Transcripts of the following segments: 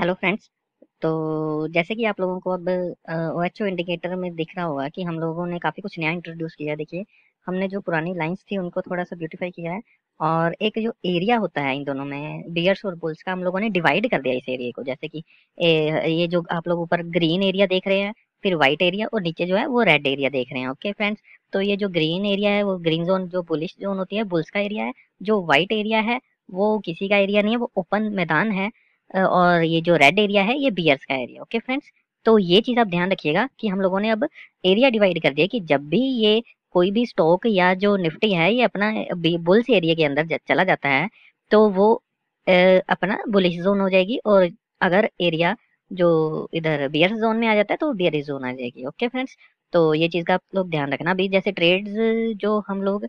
hello friends तो जैसे कि आप लोगों को अब ओ एच ओ इंडिकेटर में दिख रहा होगा कि हम लोगों ने काफ़ी कुछ नया इंट्रोड्यूस किया है देखिए हमने जो पुरानी लाइंस थी उनको थोड़ा सा ब्यूटीफाई किया है और एक जो एरिया होता है इन दोनों में बियर्स और बुल्स का हम लोगों ने डिवाइड कर दिया इस एरिया को जैसे कि ए, ये जो आप लोग ऊपर ग्रीन एरिया देख रहे हैं फिर व्हाइट एरिया और नीचे जो है वो रेड एरिया देख रहे हैं ओके फ्रेंड्स तो ये जो ग्रीन एरिया है वो ग्रीन जोन जो बुलिश जोन होती है बुल्स का एरिया है जो व्हाइट एरिया है वो किसी का एरिया नहीं है वो ओपन मैदान है और ये जो रेड एरिया है ये बियर्स का एरिया ओके फ्रेंड्स तो ये चीज़ आप ध्यान रखिएगा कि हम लोगों ने अब एरिया डिवाइड कर दिया कि जब भी ये कोई भी स्टॉक या जो निफ्टी है ये अपना बुल्स एरिया के अंदर चला जाता है तो वो अपना बुलिश जोन हो जाएगी और अगर एरिया जो इधर बियर्स जोन में आ जाता है तो बियर जोन आ जाएगी ओके फ्रेंड्स तो ये चीज़ का आप लोग ध्यान रखना अभी जैसे ट्रेड्स जो हम लोग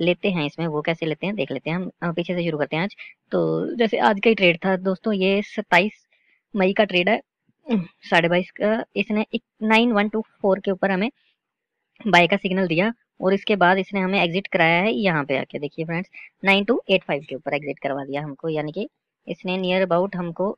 लेते हैं इसमें वो कैसे लेते हैं देख लेते हैं हम पीछे से शुरू करते हैं आज तो जैसे आज का ही ट्रेड था दोस्तों ये सत्ताईस मई का ट्रेड है साढ़े बाईस का इसने नाइन वन टू फोर के ऊपर हमें बाय का सिग्नल दिया और इसके बाद इसने हमें एग्जिट कराया है यहाँ पे आके देखिए friends nine two eight five के ऊपर एग्जिट करवा दिया हमको यानी कि इसने नियर अबाउट हमको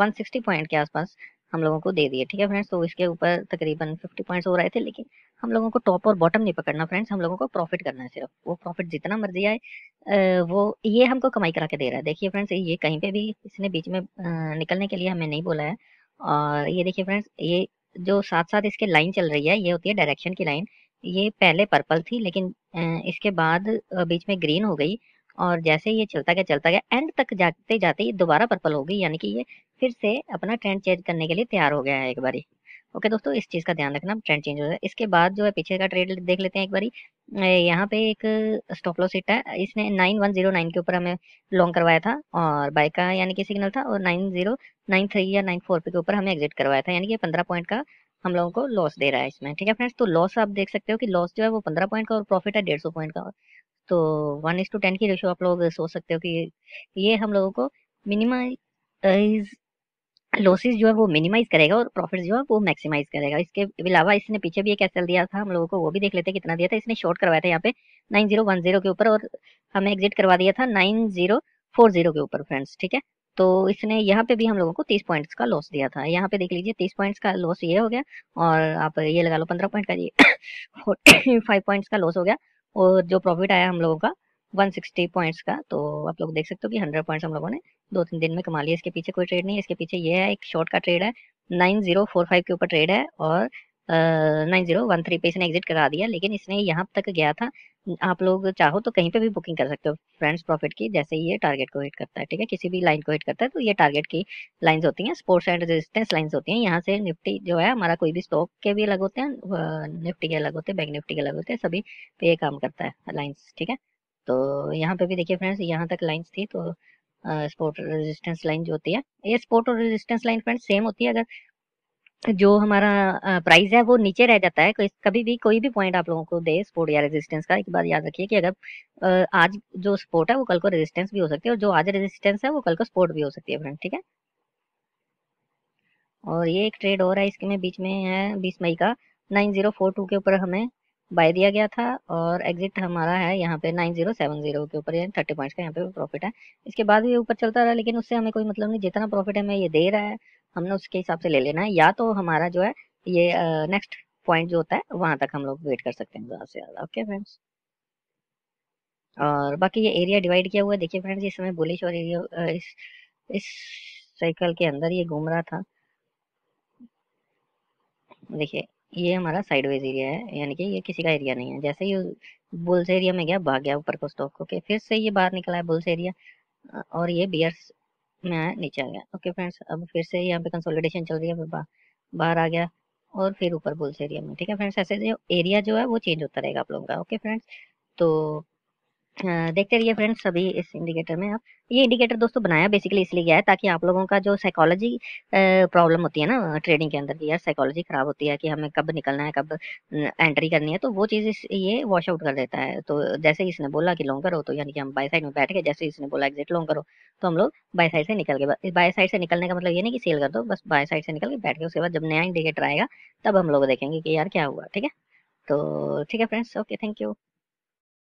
वन सिक्सटी पॉइंट के आसपास हम लोगों को दे दिए ठीक है फ्रेंड्स तो इसके ऊपर तकरीबन फिफ्टी पॉइंट्स हो रहे थे लेकिन हम लोगों को टॉप और बॉटम नहीं पकड़ना फ्रेंड्स हम लोगों को प्रॉफिट करना है सिर्फ वो प्रॉफिट जितना मर्जी आए वो ये हमको कमाई करा के दे रहा है देखिए फ्रेंड्स ये कहीं पे भी इसने बीच में निकलने के लिए हमें नहीं बोला है और ये देखिए फ्रेंड्स ये जो साथ साथ इसके लाइन चल रही है ये होती है डायरेक्शन की लाइन ये पहले पर्पल थी लेकिन इसके बाद बीच में ग्रीन हो गई और जैसे ये चलता गया चलता गया एंड तक जाते जाते ये दोबारा पर्पल हो गई यानी कि ये फिर से अपना ट्रेंड चेंज करने के लिए तैयार हो गया है एक बारी ओके दोस्तों इस चीज़ का ध्यान रखना ट्रेंड चेंज हो जाए इसके बाद जो है पीछे का ट्रेड देख लेते हैं एक बार यहाँ पे एक स्टॉप लॉस हिट है इसने 9109 के ऊपर हमें लॉन्ग करवाया था और बाइक का यानी कि सिग्नल था और 9093 या 94 पे के ऊपर हमें एग्जिट करवाया था यानी कि पंद्रह पॉइंट का हम लोगों को लॉस दे रहा है इसमें ठीक है फ्रेंड्स तो लॉस आप देख सकते हो कि लॉस जो है वो पंद्रह पॉइंट का और प्रॉफिट है डेढ़ सौ पॉइंट का तो वन इज टू टेन की रेशो आप लोग सोच सकते हो कि ये हम लोगों को मिनिमाइज लॉसेस जो है वो मिनिमाइज करेगा और प्रॉफिट जो है वो मैक्सिमाइज करेगा इसके अलावा इसने पीछे भी एक एस दिया था हम लोगों को वो भी देख लेते कितना दिया था इसने शॉर्ट करवाया था यहाँ पे नाइन जीरो वन जीरो के ऊपर और हमें एग्जिट करवा दिया था नाइन जीरो फोर जीरो के ऊपर फ्रेंड्स ठीक है तो इसने यहाँ पे भी हम लोगों को तीस पॉइंट्स का लॉस दिया था यहाँ पे देख लीजिए तीस पॉइंट्स का लॉस ये हो गया और आप ये लगा लो पंद्रह पॉइंट का ये फाइव पॉइंट्स का लॉस हो गया और जो प्रॉफिट आया हम लोगों का 160 पॉइंट्स का तो आप लोग देख सकते हो कि 100 पॉइंट्स हम लोगों ने दो तीन दिन में कमा लिया इसके पीछे कोई ट्रेड नहीं है इसके पीछे ये है एक शॉर्ट का ट्रेड है 9045 के ऊपर ट्रेड है और नाइन जीरो वन थ्री पे इसने एग्जिट करा दिया लेकिन इसने यहाँ तक गया था आप लोग चाहो तो कहीं पे भी बुकिंग कर सकते हो फ्रेंड्स प्रॉफिट की जैसे ये टारगेट को हिट करता है ठीक है किसी भी लाइन को हिट करता है तो ये टारगेट की लाइंस होती हैं स्पोर्ट्स एंड रेजिस्टेंस लाइंस होती हैं यहाँ से निफ्टी जो है हमारा कोई भी स्टॉक के भी अलग होते हैं निफ्टी के अलग होते हैं बैंक निफ्टी के अलग होते हैं सभी पे ये काम करता है लाइन्स ठीक है तो यहाँ पे भी देखिए फ्रेंड्स यहाँ तक लाइंस थी तो स्पोर्ट रेजिस्टेंस लाइन जो होती है ये स्पोर्ट और रेजिस्टेंस लाइन फ्रेंड्स सेम होती है अगर जो हमारा प्राइस है वो नीचे रह जाता है कभी भी कोई भी पॉइंट आप लोगों को दे स्पोर्ट या रेजिस्टेंस का एक बात याद रखिए कि अगर आज जो स्पोर्ट है वो कल को रेजिस्टेंस भी हो सकती है और जो आज रेजिस्टेंस है वो कल को स्पोर्ट भी हो सकती है फ्रेंड ठीक है और ये एक ट्रेड और है इसके में बीच में है बीस मई का नाइन जीरो फोर टू के ऊपर हमें बाय दिया गया था और एग्जिट हमारा है यहाँ पे नाइन जीरो सेवन जीरो के ऊपर यानी थर्टी पॉइंट्स का यहाँ पे प्रॉफिट है इसके बाद भी ऊपर चलता रहा लेकिन उससे हमें कोई मतलब नहीं जितना प्रॉफिट हमें ये दे रहा है हमने उसके हिसाब से ले लेना है या तो हमारा जो है ये नेक्स्ट पॉइंट जो होता है वहां तक हम लोग वेट कर सकते हैं ज़्यादा से ज़्यादा ओके फ्रेंड्स और बाकी ये एरिया डिवाइड किया हुआ है देखिए फ्रेंड्स इस समय बुलिश और एरिया इस इस साइकिल के अंदर ये घूम रहा था देखिए ये हमारा साइडवेज एरिया है यानी कि ये किसी का एरिया नहीं है जैसे ही बुल्स एरिया में गया भाग गया ऊपर को स्टॉक ओके फिर से ये बाहर निकला है बुल्स एरिया और ये बियर्स में आया नीचे आ गया ओके फ्रेंड्स अब फिर से यहाँ पे कंसोलिडेशन चल रही है बाहर आ गया और फिर ऊपर बुल्स एरिया में ठीक है फ्रेंड्स ऐसे जो एरिया जो है वो चेंज होता रहेगा आप लोगों का ओके फ्रेंड्स तो देखते रहिए फ्रेंड्स सभी इस इंडिकेटर में आप ये इंडिकेटर दोस्तों बनाया बेसिकली इसलिए गया है ताकि आप लोगों का जो साइकोलॉजी प्रॉब्लम होती है ना ट्रेडिंग के अंदर की यार साइकोलॉजी खराब होती है कि हमें कब निकलना है कब एंट्री करनी है तो वो चीज़ ये वॉश आउट कर देता है तो जैसे इसने बोला कि लॉन्ग करो तो यानी कि हम बाई साइड में बैठ गए जैसे इसने बोला एग्जिट लॉन्ग करो तो हम लोग बाई साइड से निकल गए बाई साइड से निकलने का मतलब ये नहीं कि सेल कर दो बस बाई साइड से निकल के बैठ गए उसके बाद जब नया इंडिकेटर आएगा तब हम लोग देखेंगे कि यार क्या हुआ ठीक है तो ठीक है फ्रेंड्स ओके थैंक यू